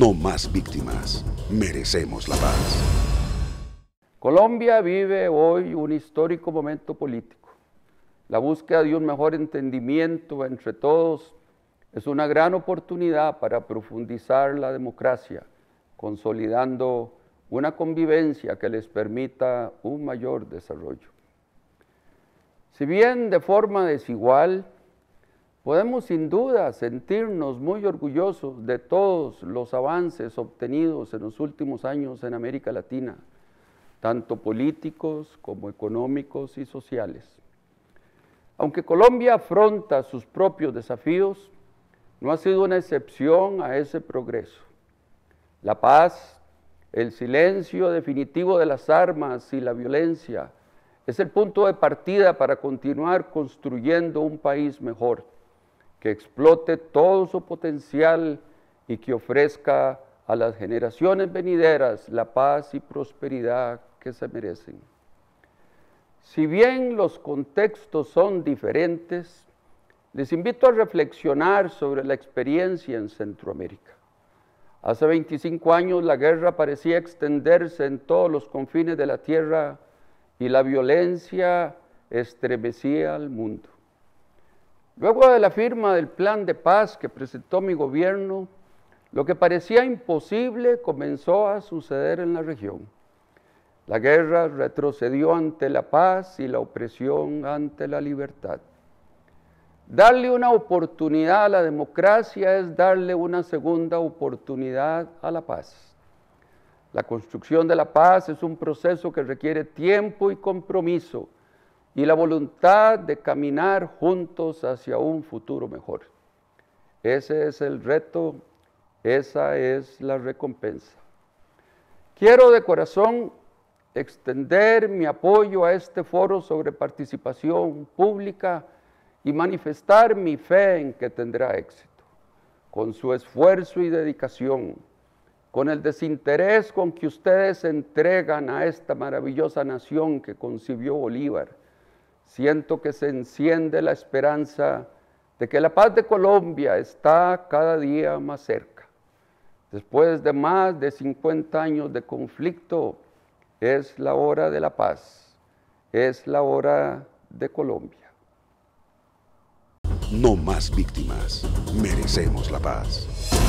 No más víctimas. Merecemos la paz. Colombia vive hoy un histórico momento político. La búsqueda de un mejor entendimiento entre todos es una gran oportunidad para profundizar la democracia, consolidando una convivencia que les permita un mayor desarrollo. Si bien de forma desigual, Podemos sin duda sentirnos muy orgullosos de todos los avances obtenidos en los últimos años en América Latina, tanto políticos como económicos y sociales. Aunque Colombia afronta sus propios desafíos, no ha sido una excepción a ese progreso. La paz, el silencio definitivo de las armas y la violencia es el punto de partida para continuar construyendo un país mejor que explote todo su potencial y que ofrezca a las generaciones venideras la paz y prosperidad que se merecen. Si bien los contextos son diferentes, les invito a reflexionar sobre la experiencia en Centroamérica. Hace 25 años la guerra parecía extenderse en todos los confines de la tierra y la violencia estremecía al mundo. Luego de la firma del plan de paz que presentó mi gobierno, lo que parecía imposible comenzó a suceder en la región. La guerra retrocedió ante la paz y la opresión ante la libertad. Darle una oportunidad a la democracia es darle una segunda oportunidad a la paz. La construcción de la paz es un proceso que requiere tiempo y compromiso y la voluntad de caminar juntos hacia un futuro mejor. Ese es el reto, esa es la recompensa. Quiero de corazón extender mi apoyo a este foro sobre participación pública y manifestar mi fe en que tendrá éxito. Con su esfuerzo y dedicación, con el desinterés con que ustedes se entregan a esta maravillosa nación que concibió Bolívar, siento que se enciende la esperanza de que la paz de Colombia está cada día más cerca. Después de más de 50 años de conflicto, es la hora de la paz, es la hora de Colombia. No más víctimas, merecemos la paz.